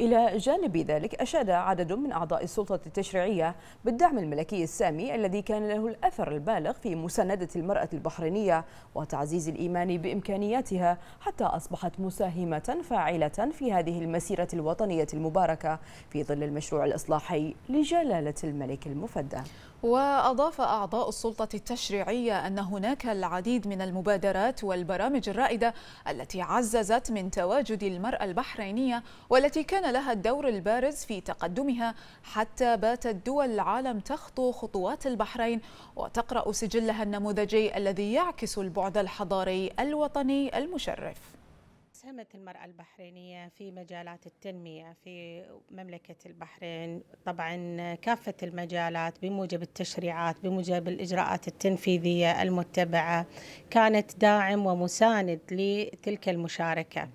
إلى جانب ذلك أشاد عدد من أعضاء السلطة التشريعية بالدعم الملكي السامي الذي كان له الأثر البالغ في مساندة المرأة البحرينية وتعزيز الإيمان بإمكانياتها حتى أصبحت مساهمة فاعلة في هذه المسيرة الوطنية المباركة في ظل المشروع الإصلاحي لجلالة الملك المفدى وأضاف أعضاء السلطة التشريعية أن هناك العديد من المبادرات والبرامج الرائدة التي عززت من تواجد المرأة البحرينية والتي كان لها الدور البارز في تقدمها حتى باتت دول العالم تخطو خطوات البحرين وتقرأ سجلها النموذجي الذي يعكس البعد الحضاري الوطني المشرف ساهمت المرأة البحرينية في مجالات التنمية في مملكة البحرين طبعا كافة المجالات بموجب التشريعات بموجب الإجراءات التنفيذية المتبعة كانت داعم ومساند لتلك المشاركة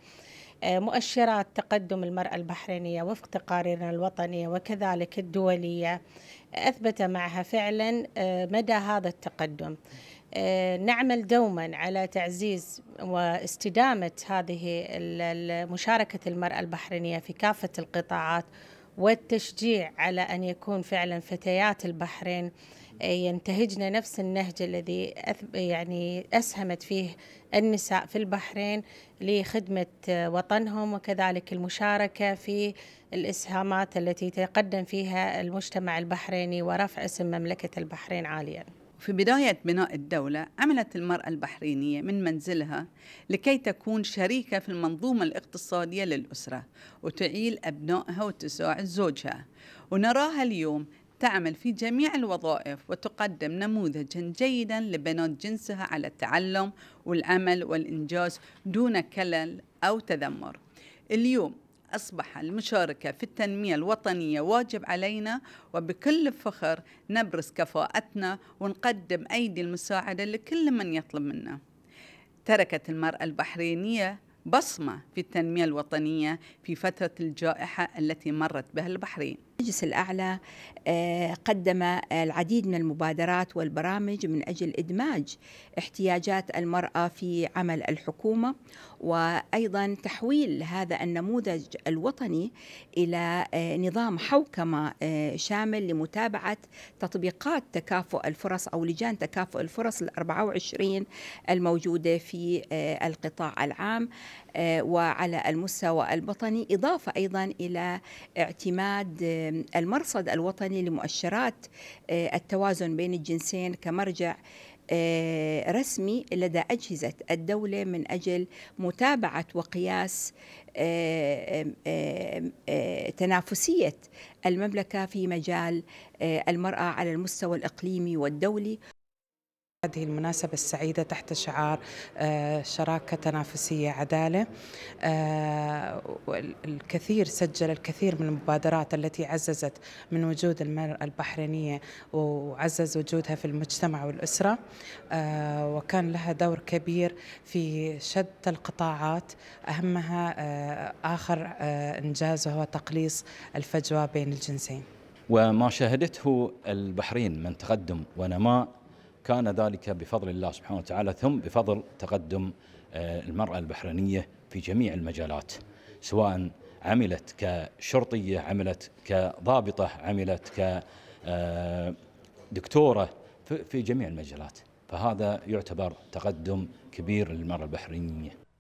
آه، مؤشرات تقدم المرأة البحرينية وفق تقاريرنا الوطنية وكذلك الدولية أثبت معها فعلا آه، مدى هذا التقدم آه، نعمل دوما على تعزيز واستدامة هذه مشاركة المرأة البحرينية في كافة القطاعات والتشجيع على أن يكون فعلا فتيات البحرين آه، ينتهجن نفس النهج الذي يعني أسهمت فيه النساء في البحرين لخدمة آه، وطنهم وكذلك المشاركة في الإسهامات التي تقدم فيها المجتمع البحريني ورفع اسم مملكة البحرين عالياً في بداية بناء الدولة عملت المرأة البحرينية من منزلها لكي تكون شريكة في المنظومة الاقتصادية للأسرة وتعيل أبنائها وتساعد زوجها ونراها اليوم تعمل في جميع الوظائف وتقدم نموذجا جيدا لبنات جنسها على التعلم والعمل والإنجاز دون كلل أو تذمر اليوم أصبح المشاركة في التنمية الوطنية واجب علينا وبكل فخر نبرز كفاءتنا ونقدم أيدي المساعدة لكل من يطلب منا تركت المرأة البحرينية بصمة في التنمية الوطنية في فترة الجائحة التي مرت بها البحرين المجلس الأعلى آه، قدم آه، العديد من المبادرات والبرامج من أجل إدماج احتياجات المرأة في عمل الحكومة وأيضا تحويل هذا النموذج الوطني إلى آه، نظام حوكمة شامل لمتابعة تطبيقات تكافؤ الفرص أو لجان تكافؤ الفرص ال 24 الموجودة في القطاع العام وعلى المستوى الوطني إضافة أيضا إلى اعتماد المرصد الوطني لمؤشرات أه، التوازن بين الجنسين كمرجع أه، رسمي لدى أجهزة الدولة من أجل متابعة وقياس أه، تنافسية المملكة في مجال المرأة على المستوى الإقليمي والدولي هذه المناسبة السعيدة تحت شعار آه، شراكة تنافسية عدالة آه، الكثير سجل الكثير من المبادرات التي عززت من وجود المرأة البحرينية وعزز وجودها في المجتمع والأسرة آه، وكان لها دور كبير في شتى القطاعات أهمها آخر إنجاز وهو تقليص الفجوة بين الجنسين وما شاهدته البحرين من تقدم ونماء كان ذلك بفضل الله سبحانه وتعالى ثم بفضل تقدم آه، المرأة البحرينية في جميع المجالات سواء عملت كشرطية عملت كضابطة عملت كدكتورة آه، في جميع المجالات فهذا يعتبر تقدم كبير للمرأة البحرينية